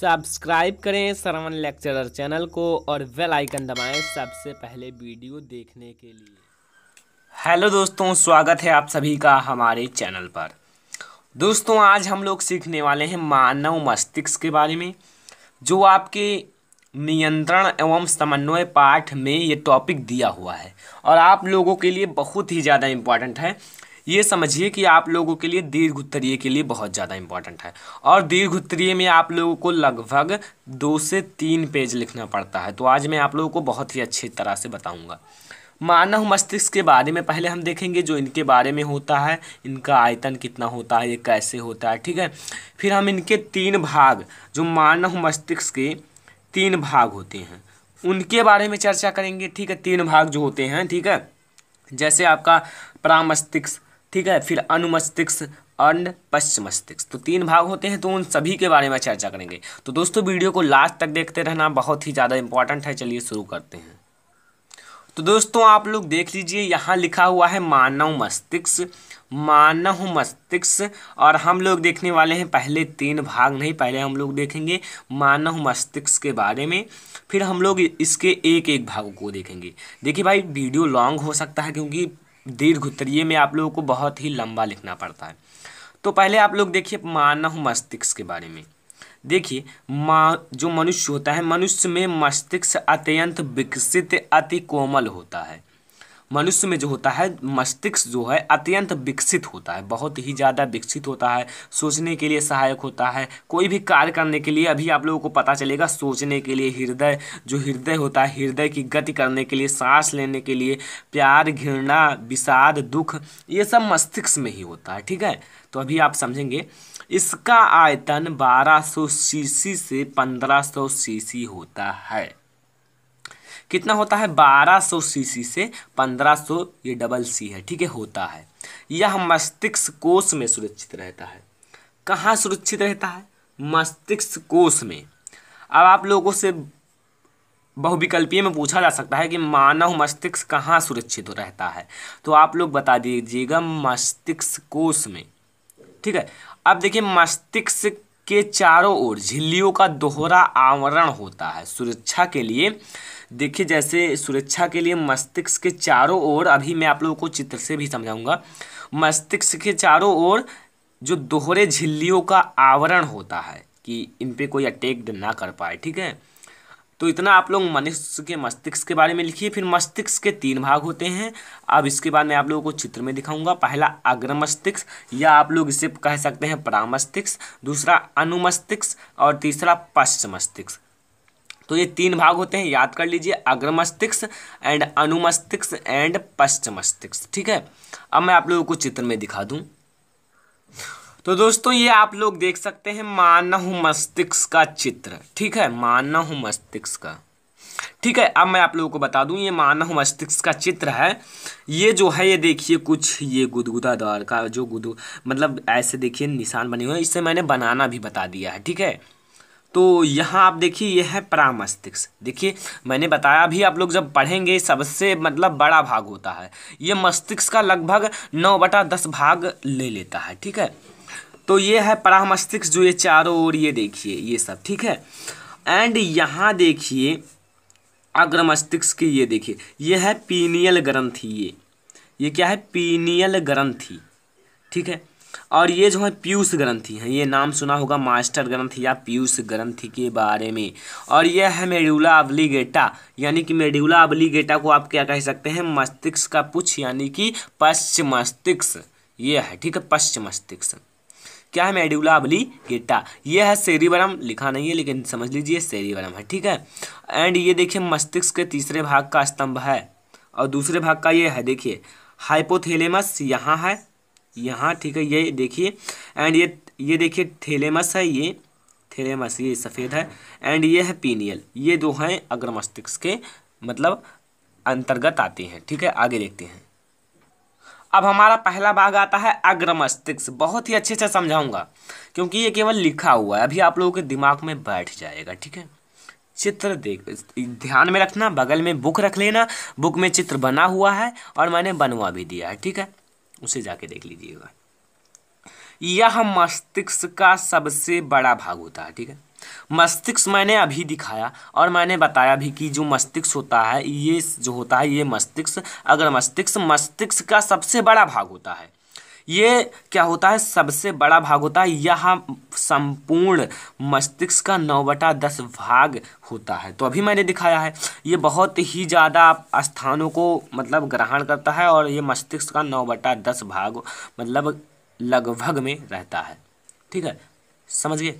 subscribe करें Sarwan lecturer channel को और बेल आइकन दबाएं सबसे पहले वीडियो देखने के लिए हेलो दोस्तों स्वागत है आप सभी का हमारे चैनल पर दोस्तों आज हम लोग सीखने वाले हैं मानव मस्तिष्क के बारे में जो आपके नियंत्रण एवं समन्वय पाठ में ये टॉपिक दिया हुआ है और आप लोगों के लिए बहुत ही ज़्यादा इम्पॉर्टेंट है ये समझिए कि आप लोगों के लिए दीर्घ उत्तरीय के लिए बहुत ज़्यादा इंपॉर्टेंट है और दीर्घ उत्तरीय में आप लोगों को लगभग दो से तीन पेज लिखना पड़ता है तो आज मैं आप लोगों को बहुत ही अच्छी तरह से बताऊँगा मानव मस्तिष्क के बारे में पहले हम देखेंगे जो इनके बारे में होता है इनका आयतन कितना होता है ये कैसे होता है ठीक है फिर हम इनके तीन भाग जो मानव मस्तिष्क के तीन भाग होते हैं उनके बारे में चर्चा करेंगे ठीक है तीन भाग जो होते हैं ठीक है जैसे आपका परामस्तिष्क ठीक है फिर अनुमस्तिष्क अंड पश्चिमस्तिष्क मस्तिष्क तो तीन भाग होते हैं तो उन सभी के बारे में चर्चा करेंगे तो दोस्तों वीडियो को लास्ट तक देखते रहना बहुत ही ज़्यादा इंपॉर्टेंट है चलिए शुरू करते हैं तो दोस्तों आप लोग देख लीजिए यहाँ लिखा हुआ है मानव मस्तिष्क मानव मस्तिष्क और हम लोग देखने वाले हैं पहले तीन भाग नहीं पहले हम लोग देखेंगे मानव मस्तिष्क के बारे में फिर हम लोग इसके एक एक भाग को देखेंगे देखिए भाई वीडियो लॉन्ग हो सकता है क्योंकि दीर्घ उत्तरीय में आप लोगों को बहुत ही लंबा लिखना पड़ता है तो पहले आप लोग देखिए मानव मस्तिष्क के बारे में देखिए मा जो मनुष्य होता है मनुष्य में मस्तिष्क अत्यंत विकसित अति कोमल होता है मनुष्य में जो होता है मस्तिष्क जो है अत्यंत विकसित होता है बहुत ही ज़्यादा विकसित होता है सोचने के लिए सहायक होता है कोई भी कार्य करने के लिए अभी आप लोगों को पता चलेगा सोचने के लिए हृदय जो हृदय होता है हृदय की गति करने के लिए सांस लेने के लिए प्यार घृणा विषाद दुख ये सब मस्तिष्क में ही होता है ठीक है तो अभी आप समझेंगे इसका आयतन बारह सीसी से पंद्रह सीसी होता है कितना होता है 1200 सीसी से 1500 ये डबल सी है ठीक है होता है यह मस्तिष्क कोष में सुरक्षित रहता है कहाँ सुरक्षित रहता है मस्तिष्क कोष में अब आप लोगों से बहुविकल्पीय में पूछा जा सकता है कि मानव मस्तिष्क कहाँ सुरक्षित रहता है तो आप लोग बता दीजिएगा मस्तिष्क कोष में ठीक है अब देखिए मस्तिष्क के चारों ओर झिल्लियों का दोहरा आवरण होता है सुरक्षा के लिए देखिए जैसे सुरक्षा के लिए मस्तिष्क के चारों ओर अभी मैं आप लोगों को चित्र से भी समझाऊंगा मस्तिष्क के चारों ओर जो दोहरे झिल्लियों का आवरण होता है कि इन पर कोई अटैक ना कर पाए ठीक है तो इतना आप लोग मनुष्य के मस्तिष्क के बारे में लिखिए फिर मस्तिष्क के तीन भाग होते हैं अब इसके बाद मैं आप लोगों को चित्र में दिखाऊंगा पहला अग्र मस्तिष्क या आप लोग इसे कह सकते हैं परामस्तिष्क दूसरा अनुमस्तिष्क और तीसरा पश्च मस्तिष्क तो ये तीन भाग होते हैं याद कर लीजिए अग्र मस्तिष्क एंड अनुमस्तिष्क एंड पश्च मस्तिष्क ठीक है अब मैं आप लोगों को चित्र में दिखा दूं तो दोस्तों ये आप लोग देख सकते हैं मानव मस्तिष्क का चित्र ठीक है मानव मस्तिष्क का ठीक है अब मैं आप लोगों को बता दूं ये मानव मस्तिष्क का चित्र है ये जो है ये देखिए कुछ ये गुदगुदा द्वार का जो गुदगु मतलब ऐसे देखिए निशान बने हुए हैं इससे मैंने बनाना भी बता दिया है ठीक है तो यहाँ आप देखिए यह है परामस्तिष्क देखिए मैंने बताया भी आप लोग जब पढ़ेंगे सबसे मतलब बड़ा भाग होता है ये मस्तिष्क का लगभग नौ बटा दस भाग ले लेता है ठीक है तो ये है परामस्तिष्क जो ये चारों ओर ये देखिए ये सब ठीक है एंड यहाँ देखिए अग्र मस्तिष्क की ये देखिए ये है पीनियल ग्रंथी ये ये क्या है पीनियल ग्रंथी ठीक है और ये जो है पीयूष ग्रंथी हैं ये नाम सुना होगा मास्टर ग्रंथ या पीयूष ग्रंथि के बारे में और यह है मेड्यूला अब्लीगेटा यानी कि मेड्यूला अब्लीगेटा को आप क्या कह सकते हैं मस्तिष्क का पुछ यानी कि पश्चिम मस्तिष्क ये है ठीक है पश्चिम मस्तिष्क क्या है मेड्यूला अबली गेटा यह है सेरिबरम लिखा नहीं है लेकिन समझ लीजिए सेरिबरम है ठीक है एंड ये देखिए मस्तिष्क के तीसरे भाग का स्तंभ है और दूसरे भाग का ये है देखिए हाइपोथेलेमस यहाँ है यहाँ ठीक है ये देखिए एंड ये ये देखिए थेलेमस है ये थेलेमस ये सफ़ेद है एंड ये है पीनियल ये दो हैं अग्र मस्तिष्क के मतलब अंतर्गत आते हैं ठीक है आगे देखते हैं अब हमारा पहला भाग आता है अग्र मस्तिष्क बहुत ही अच्छे से समझाऊंगा क्योंकि ये केवल लिखा हुआ है अभी आप लोगों के दिमाग में बैठ जाएगा ठीक है चित्र देख ध्यान में रखना बगल में बुक रख लेना बुक में चित्र बना हुआ है और मैंने बनवा भी दिया है ठीक है उसे जाके देख लीजिएगा यह मस्तिष्क का सबसे बड़ा भाग होता है ठीक है मस्तिष्क मैंने अभी दिखाया और मैंने बताया भी कि जो मस्तिष्क होता है ये जो होता है ये मस्तिष्क अगर मस्तिष्क मस्तिष्क का सबसे बड़ा भाग होता है ये क्या होता है सबसे बड़ा भाग होता है यह संपूर्ण मस्तिष्क का नौ बटा दस भाग होता है तो अभी मैंने दिखाया है ये बहुत ही ज़्यादा स्थानों को मतलब ग्रहण करता है और ये मस्तिष्क का नौ बटा दस भाग मतलब लगभग में रहता है ठीक है समझ गए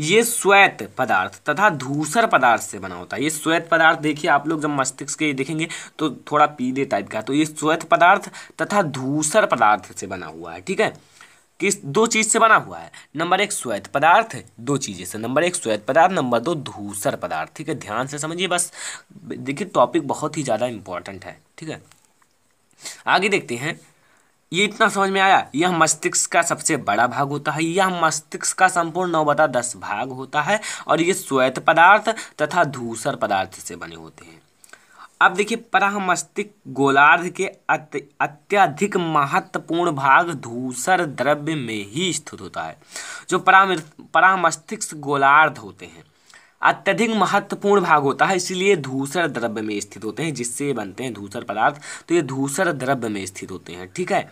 ये श्वेत पदार्थ तथा धूसर पदार्थ से बना होता है ये श्वेत पदार्थ देखिए आप लोग जब मस्तिष्क के देखेंगे तो थोड़ा पीले टाइप का तो ये श्वेत पदार्थ तथा धूसर पदार्थ से बना हुआ है ठीक है किस दो चीज़ से बना हुआ है नंबर एक श्वेत पदार्थ दो चीज़ें से नंबर एक श्वेत पदार्थ नंबर दो धूसर पदार्थ ठीक है ध्यान से समझिए बस देखिए टॉपिक बहुत ही ज़्यादा इंपॉर्टेंट है ठीक है आगे देखते हैं ये इतना समझ में आया यह मस्तिष्क का सबसे बड़ा भाग होता है यह मस्तिष्क का संपूर्ण नौ बता दस भाग होता है और ये श्वेत पदार्थ तथा धूसर पदार्थ से बने होते हैं अब देखिए पराह मस्तिष्क गोलार्ध के अत्यधिक महत्वपूर्ण भाग धूसर द्रव्य में ही स्थित होता है जो परामृत परामस्तिष्क गोलार्ध होते हैं अत्यधिक महत्वपूर्ण भाग होता है इसलिए धूसर द्रव्य में स्थित होते हैं जिससे ये बनते हैं धूसर पदार्थ तो ये धूसर द्रव्य में स्थित होते हैं ठीक है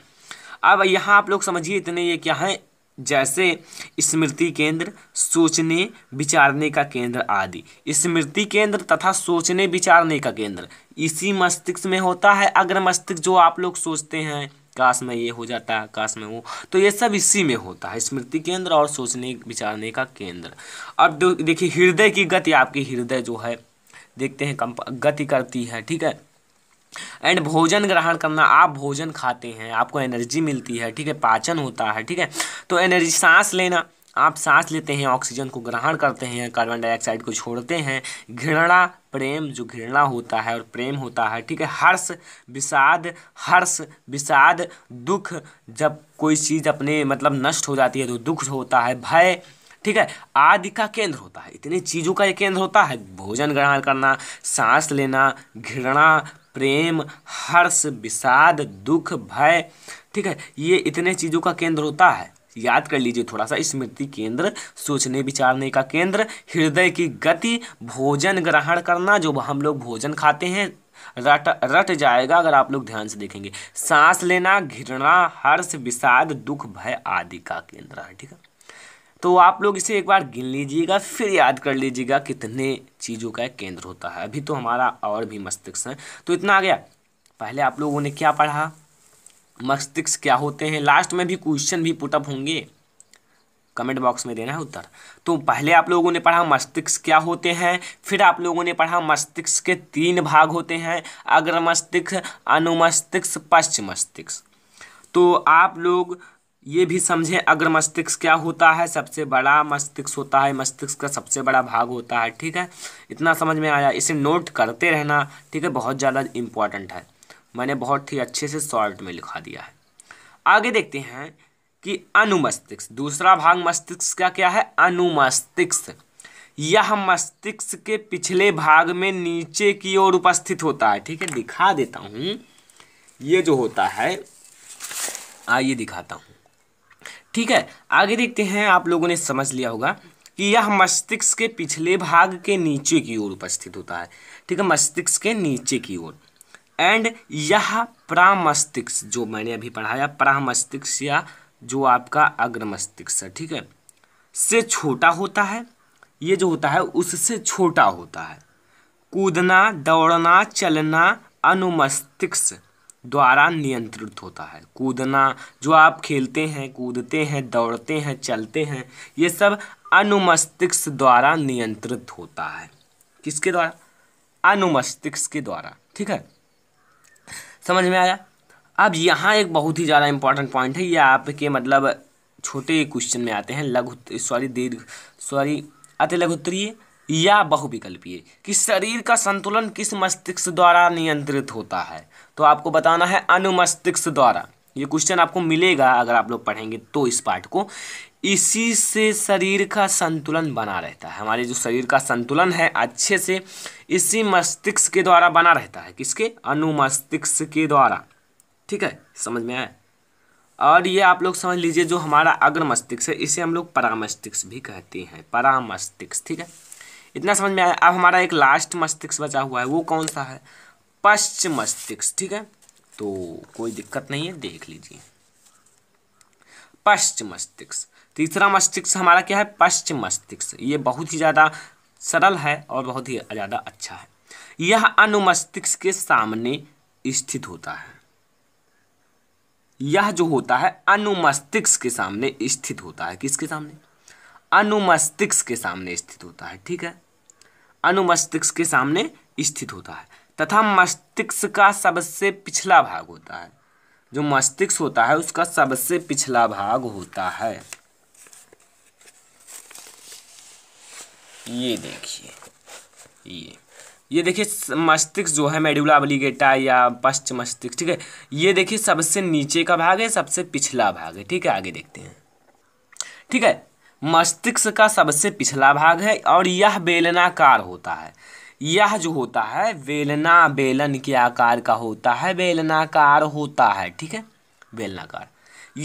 अब यहाँ आप लोग समझिए इतने ये क्या हैं जैसे स्मृति केंद्र सोचने विचारने का केंद्र आदि स्मृति केंद्र तथा सोचने विचारने का केंद्र इसी मस्तिष्क में होता है अग्र मस्तिष्क जो आप लोग सोचते हैं काश में ये हो जाता काश में वो तो ये सब इसी में होता है स्मृति केंद्र और सोचने विचारने का केंद्र अब देखिए हृदय की गति आपकी हृदय जो है देखते हैं कम गति करती है ठीक है एंड भोजन ग्रहण करना आप भोजन खाते हैं आपको एनर्जी मिलती है ठीक है पाचन होता है ठीक है तो एनर्जी सांस लेना आप सांस लेते हैं ऑक्सीजन को ग्रहण करते हैं कार्बन डाइऑक्साइड को छोड़ते हैं घृणा प्रेम जो घृणा होता है और प्रेम होता है ठीक है हर्ष विषाद हर्ष विषाद दुख जब कोई चीज़ अपने मतलब नष्ट हो जाती है तो दुख होता है भय ठीक है आदि का केंद्र होता है इतनी चीज़ों का ये केंद्र होता है भोजन ग्रहण करना सांस लेना घृणा प्रेम हर्ष विषाद दुख भय ठीक है ये इतने चीज़ों का केंद्र होता है याद कर लीजिए थोड़ा सा स्मृति केंद्र सोचने विचारने का केंद्र हृदय की गति भोजन ग्रहण करना जो हम लोग भोजन खाते हैं रट रट जाएगा अगर आप लोग ध्यान से देखेंगे सांस लेना घृणा हर्ष विषाद दुख भय आदि का केंद्र है ठीक है तो आप लोग इसे एक बार गिन लीजिएगा फिर याद कर लीजिएगा कितने चीज़ों का केंद्र होता है अभी तो हमारा और भी मस्तिष्क है तो इतना आ गया पहले आप लोगों ने क्या पढ़ा मस्तिष्क क्या होते हैं लास्ट में भी क्वेश्चन भी पुटअप होंगे कमेंट बॉक्स में देना है उत्तर तो पहले आप लोगों ने पढ़ा मस्तिष्क क्या होते हैं फिर आप लोगों ने पढ़ा मस्तिष्क के तीन भाग होते हैं अग्र मस्तिष्क अनुमस्तिष्क पश्चिम मस्तिष्क तो आप लोग ये भी समझें अग्र मस्तिष्क क्या होता है सबसे बड़ा मस्तिष्क होता है मस्तिष्क का सबसे बड़ा भाग होता है ठीक है इतना समझ में आया इसे नोट करते रहना ठीक है बहुत ज़्यादा इम्पॉर्टेंट है मैंने बहुत ही अच्छे से शॉर्ट में लिखा दिया है आगे देखते हैं कि अनुमस्तिष्क दूसरा भाग मस्तिष्क का क्या है अनुमस्तिष्क यह मस्तिष्क के पिछले भाग में नीचे की ओर उपस्थित होता है ठीक है दिखा देता हूँ ये जो होता है आइए दिखाता हूँ ठीक है आगे देखते हैं आप लोगों ने समझ लिया होगा कि यह मस्तिष्क के पिछले भाग के नीचे की ओर उपस्थित होता है ठीक है मस्तिष्क के नीचे की ओर एंड यह प्रामस्तिष्क जो मैंने अभी पढ़ाया प्रामस्तिष्क या जो आपका अग्रमस्तिष्क है ठीक है से छोटा होता है ये जो होता है उससे छोटा होता है कूदना दौड़ना चलना अनुमस्तिष्क द्वारा नियंत्रित होता है कूदना जो आप खेलते हैं कूदते हैं दौड़ते हैं चलते हैं ये सब अनुमस्तिष्क द्वारा नियंत्रित होता है किसके द्वारा अनुमस्तिष्क के द्वारा ठीक है समझ में आया अब यहाँ एक बहुत ही ज़्यादा इंपॉर्टेंट पॉइंट है ये आपके मतलब छोटे क्वेश्चन में आते हैं लघु सॉरी दीर्घ सॉरी अति लघुत्तरीय या बहुविकल्पीय कि शरीर का संतुलन किस मस्तिष्क द्वारा नियंत्रित होता है तो आपको बताना है अनुमस्तिष्क द्वारा ये क्वेश्चन आपको मिलेगा अगर आप लोग पढ़ेंगे तो इस पार्ट को इसी से शरीर का संतुलन बना रहता है हमारे जो शरीर का संतुलन है अच्छे से इसी मस्तिष्क के द्वारा बना रहता है किसके अनुमस्तिष्क के द्वारा ठीक है समझ में आए और ये आप लोग समझ लीजिए जो हमारा अग्र मस्तिष्क है इसे हम लोग परामस्तिष्क भी कहते हैं परामस्तिष्क ठीक है इतना समझ में आया अब हमारा एक लास्ट मस्तिष्क बचा हुआ है वो कौन सा है पश्चिम मस्तिष्क ठीक है तो कोई दिक्कत नहीं है देख लीजिए पश्च मस्तिष्क तीसरा मस्तिष्क हमारा क्या है पश्चिम मस्तिष्क ये बहुत ही ज़्यादा सरल है और बहुत ही ज़्यादा अच्छा है यह अनुमस्तिष्क के सामने स्थित होता है यह जो होता है अनुमस्तिष्क के सामने स्थित होता है किसके सामने अनुमस्तिष्क के सामने स्थित होता है ठीक है अनुमस्तिष्क के सामने स्थित होता है तथा मस्तिष्क का सबसे पिछला भाग होता है जो मस्तिष्क होता है उसका सबसे पिछला भाग होता है ये देखिए ये ये देखिए मस्तिष्क जो है मेडुला अब्लिगेटा या पश्च मस्तिष्क ठीक है ये देखिए सबसे नीचे का भाग है सबसे पिछला भाग है ठीक है आगे देखते हैं ठीक है मस्तिष्क का सबसे पिछला भाग है और यह बेलनाकार होता है यह जो होता है बेलना बेलन के आकार का होता है बेलनाकार होता है ठीक है बेलनाकार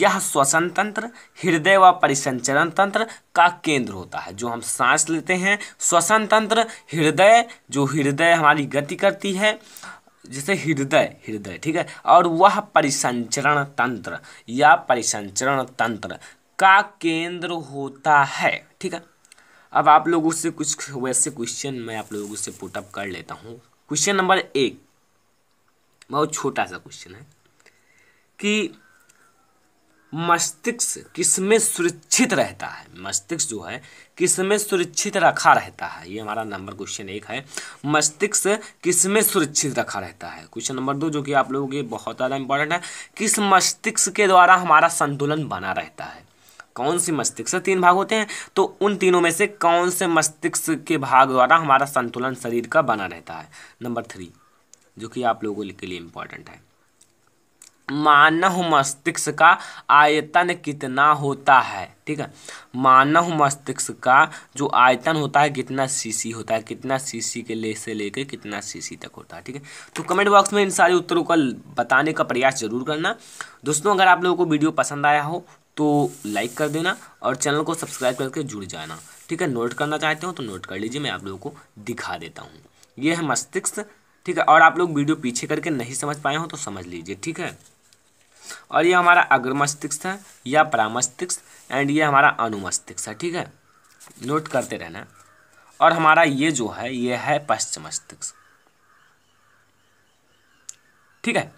यह श्वसन तंत्र हृदय व परिसंचरण तंत्र का केंद्र होता है जो हम सांस लेते हैं श्वसन तंत्र हृदय जो हृदय हमारी गति करती है जैसे हृदय हृदय ठीक है और वह परिसंचरण तंत्र या परिसंचरण तंत्र का केंद्र होता है ठीक है अब आप लोगों से कुछ वैसे क्वेश्चन मैं आप लोगों से पुटअप कर लेता हूँ क्वेश्चन नंबर एक बहुत छोटा सा क्वेश्चन है कि मस्तिष्क किसमें सुरक्षित रहता है मस्तिष्क जो है किसमें सुरक्षित रखा रहता है ये हमारा नंबर क्वेश्चन एक है मस्तिष्क किसमें सुरक्षित रखा रहता है क्वेश्चन नंबर दो जो कि आप लोगों के बहुत ज़्यादा इंपॉर्टेंट है किस मस्तिष्क के द्वारा हमारा संतुलन बना रहता है कौन सी मस्तिष्क तीन भाग होते हैं तो उन तीनों में से कौन से मस्तिष्क के भाग द्वारा हमारा संतुलन शरीर का बना रहता है नंबर थ्री जो कि आप लोगों के लिए इंपॉर्टेंट है मानव मस्तिष्क का आयतन कितना होता है ठीक है मानव मस्तिष्क का जो आयतन होता है कितना सीसी होता है कितना सीसी के ले से लेकर कितना सीसी तक होता है ठीक है तो कमेंट बॉक्स में इन सारे उत्तरों का बताने का प्रयास जरूर करना दोस्तों अगर आप लोगों को वीडियो पसंद आया हो तो लाइक कर देना और चैनल को सब्सक्राइब करके जुड़ जाना ठीक है नोट करना चाहते हो तो नोट कर लीजिए मैं आप लोगों को दिखा देता हूँ ये है मस्तिष्क ठीक है और आप लोग वीडियो पीछे करके नहीं समझ पाए हो तो समझ लीजिए ठीक है और ये हमारा अग्र मस्तिष्क है या परामस्तिष्क एंड ये हमारा अनुमस्तिष्क है ठीक है नोट करते रहना और हमारा ये जो है ये है पश्चिम मस्तिष्क ठीक है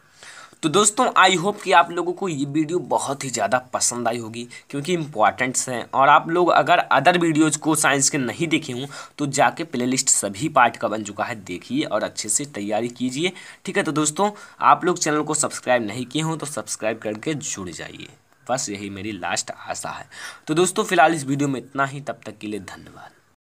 तो दोस्तों आई होप कि आप लोगों को ये वीडियो बहुत ही ज़्यादा पसंद आई होगी क्योंकि इंपॉर्टेंट्स हैं और आप लोग अगर अदर वीडियोज़ को साइंस के नहीं देखे हों तो जाके प्लेलिस्ट सभी पार्ट का बन चुका है देखिए और अच्छे से तैयारी कीजिए ठीक है तो दोस्तों आप लोग चैनल को सब्सक्राइब नहीं किए हों तो सब्सक्राइब करके जुड़ जाइए बस यही मेरी लास्ट आशा है तो दोस्तों फिलहाल इस वीडियो में इतना ही तब तक के लिए धन्यवाद